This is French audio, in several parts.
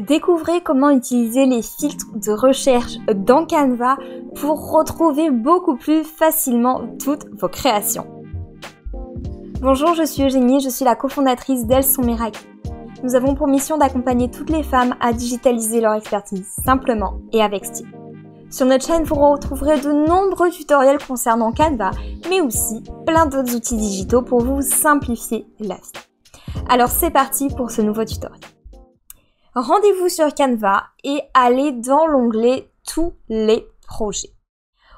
Découvrez comment utiliser les filtres de recherche dans Canva pour retrouver beaucoup plus facilement toutes vos créations. Bonjour, je suis Eugénie, je suis la cofondatrice d'Elles sont Nous avons pour mission d'accompagner toutes les femmes à digitaliser leur expertise simplement et avec style. Sur notre chaîne, vous retrouverez de nombreux tutoriels concernant Canva, mais aussi plein d'autres outils digitaux pour vous simplifier la vie. Alors c'est parti pour ce nouveau tutoriel rendez-vous sur Canva et allez dans l'onglet Tous les projets.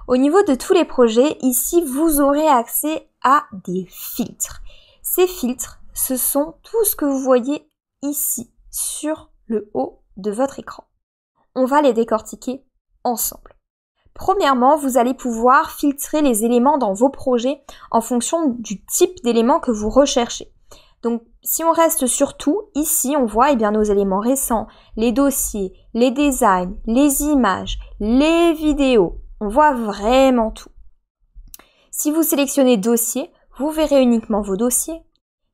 Au niveau de tous les projets, ici, vous aurez accès à des filtres. Ces filtres, ce sont tout ce que vous voyez ici sur le haut de votre écran. On va les décortiquer ensemble. Premièrement, vous allez pouvoir filtrer les éléments dans vos projets en fonction du type d'éléments que vous recherchez. Donc si on reste sur tout, ici on voit eh bien, nos éléments récents, les dossiers, les designs, les images, les vidéos. On voit vraiment tout. Si vous sélectionnez dossier, vous verrez uniquement vos dossiers.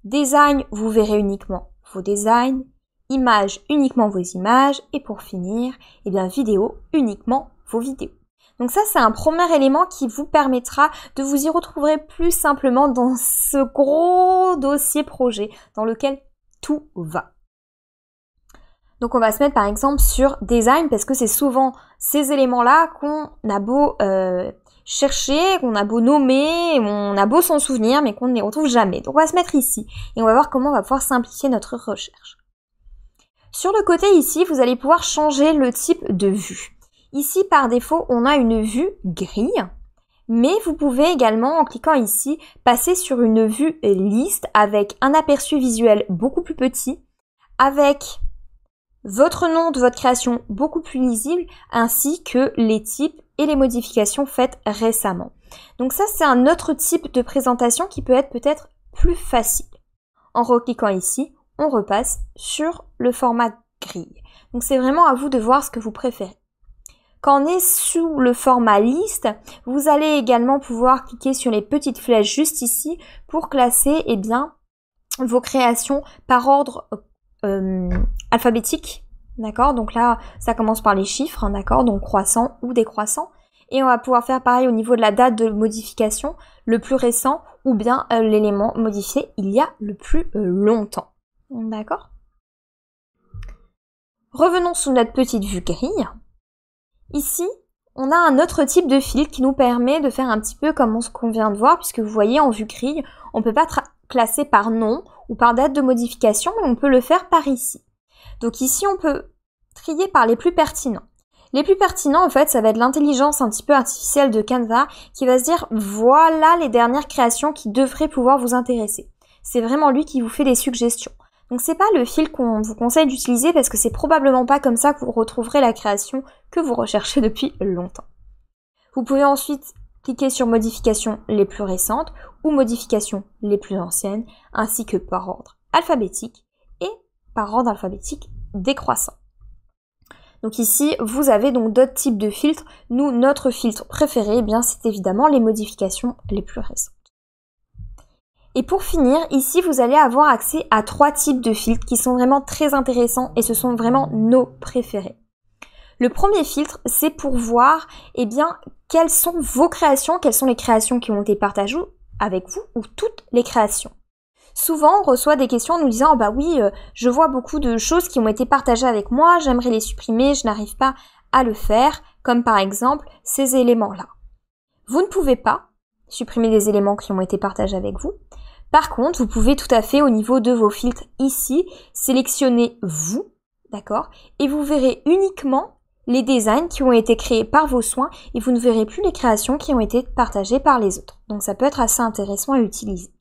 Design, vous verrez uniquement vos designs. Images, uniquement vos images. Et pour finir, eh bien, vidéo, uniquement vos vidéos. Donc ça, c'est un premier élément qui vous permettra de vous y retrouver plus simplement dans ce gros dossier projet dans lequel tout va. Donc on va se mettre par exemple sur design parce que c'est souvent ces éléments-là qu'on a beau euh, chercher, qu'on a beau nommer, on a beau s'en souvenir mais qu'on ne les retrouve jamais. Donc on va se mettre ici et on va voir comment on va pouvoir simplifier notre recherche. Sur le côté ici, vous allez pouvoir changer le type de vue. Ici, par défaut, on a une vue grille, mais vous pouvez également, en cliquant ici, passer sur une vue liste avec un aperçu visuel beaucoup plus petit, avec votre nom de votre création beaucoup plus lisible, ainsi que les types et les modifications faites récemment. Donc ça, c'est un autre type de présentation qui peut être peut-être plus facile. En recliquant ici, on repasse sur le format grille. Donc c'est vraiment à vous de voir ce que vous préférez. Quand on est sous le format liste, vous allez également pouvoir cliquer sur les petites flèches juste ici pour classer eh bien, vos créations par ordre euh, euh, alphabétique. D'accord Donc là, ça commence par les chiffres, hein, d'accord Donc croissant ou décroissant. Et on va pouvoir faire pareil au niveau de la date de modification, le plus récent ou bien euh, l'élément modifié il y a le plus longtemps. D'accord Revenons sous notre petite vue grille. Ici, on a un autre type de fil qui nous permet de faire un petit peu comme on qu'on vient de voir, puisque vous voyez en vue grille, on ne peut pas classer par nom ou par date de modification, mais on peut le faire par ici. Donc ici, on peut trier par les plus pertinents. Les plus pertinents, en fait, ça va être l'intelligence un petit peu artificielle de Canva qui va se dire voilà les dernières créations qui devraient pouvoir vous intéresser. C'est vraiment lui qui vous fait des suggestions. Donc c'est pas le fil qu'on vous conseille d'utiliser parce que c'est probablement pas comme ça que vous retrouverez la création que vous recherchez depuis longtemps. Vous pouvez ensuite cliquer sur modifications les plus récentes ou modifications les plus anciennes ainsi que par ordre alphabétique et par ordre alphabétique décroissant. Donc ici, vous avez donc d'autres types de filtres. Nous, notre filtre préféré, eh bien, c'est évidemment les modifications les plus récentes. Et pour finir, ici, vous allez avoir accès à trois types de filtres qui sont vraiment très intéressants et ce sont vraiment nos préférés. Le premier filtre, c'est pour voir, eh bien, quelles sont vos créations, quelles sont les créations qui ont été partagées avec vous ou toutes les créations. Souvent, on reçoit des questions en nous disant oh bah oui, euh, je vois beaucoup de choses qui ont été partagées avec moi, j'aimerais les supprimer, je n'arrive pas à le faire, comme par exemple ces éléments-là. Vous ne pouvez pas, supprimer des éléments qui ont été partagés avec vous. Par contre, vous pouvez tout à fait au niveau de vos filtres ici, sélectionner vous, d'accord Et vous verrez uniquement les designs qui ont été créés par vos soins et vous ne verrez plus les créations qui ont été partagées par les autres. Donc ça peut être assez intéressant à utiliser.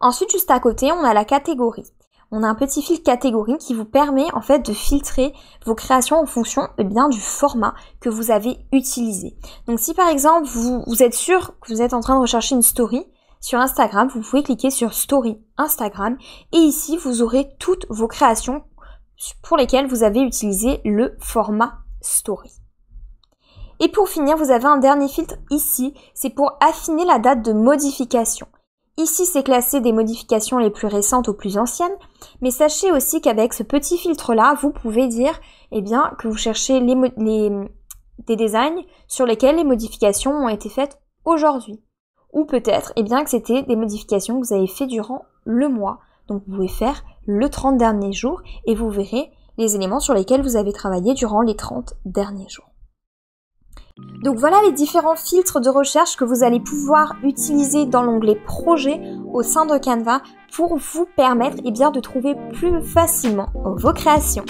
Ensuite, juste à côté, on a la catégorie on a un petit fil catégorie qui vous permet en fait de filtrer vos créations en fonction et eh bien, du format que vous avez utilisé. Donc si par exemple vous, vous êtes sûr que vous êtes en train de rechercher une story, sur Instagram, vous pouvez cliquer sur Story Instagram et ici vous aurez toutes vos créations pour lesquelles vous avez utilisé le format Story. Et pour finir, vous avez un dernier filtre ici, c'est pour affiner la date de modification. Ici, c'est classé des modifications les plus récentes aux plus anciennes, mais sachez aussi qu'avec ce petit filtre-là, vous pouvez dire eh bien, que vous cherchez les, des designs sur lesquels les modifications ont été faites aujourd'hui. Ou peut-être eh bien, que c'était des modifications que vous avez faites durant le mois. Donc vous pouvez faire le 30 derniers jours et vous verrez les éléments sur lesquels vous avez travaillé durant les 30 derniers jours. Donc voilà les différents filtres de recherche que vous allez pouvoir utiliser dans l'onglet projet au sein de Canva pour vous permettre eh bien, de trouver plus facilement vos créations.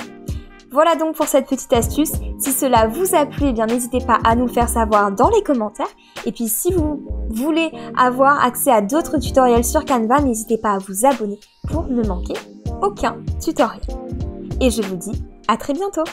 Voilà donc pour cette petite astuce. Si cela vous a plu, eh bien n'hésitez pas à nous faire savoir dans les commentaires. Et puis si vous voulez avoir accès à d'autres tutoriels sur Canva, n'hésitez pas à vous abonner pour ne manquer aucun tutoriel. Et je vous dis à très bientôt.